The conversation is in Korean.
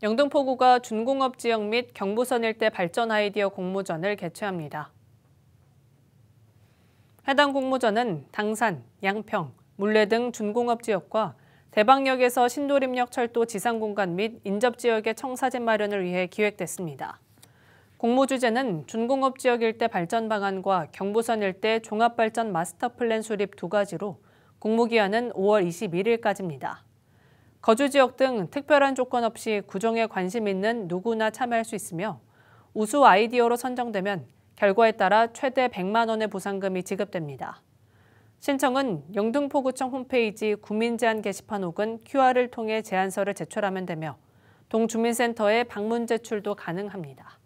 영등포구가 준공업 지역 및 경부선 일대 발전 아이디어 공모전을 개최합니다. 해당 공모전은 당산, 양평, 물레 등 준공업 지역과 대방역에서 신도림역 철도 지상 공간 및 인접 지역의 청사진 마련을 위해 기획됐습니다. 공모 주제는 준공업 지역 일대 발전 방안과 경부선 일대 종합발전 마스터 플랜 수립 두 가지로 공모 기한은 5월 21일까지입니다. 거주 지역 등 특별한 조건 없이 구종에 관심 있는 누구나 참여할 수 있으며 우수 아이디어로 선정되면 결과에 따라 최대 100만 원의 보상금이 지급됩니다. 신청은 영등포구청 홈페이지 구민제한 게시판 혹은 QR을 통해 제안서를 제출하면 되며 동주민센터에 방문 제출도 가능합니다.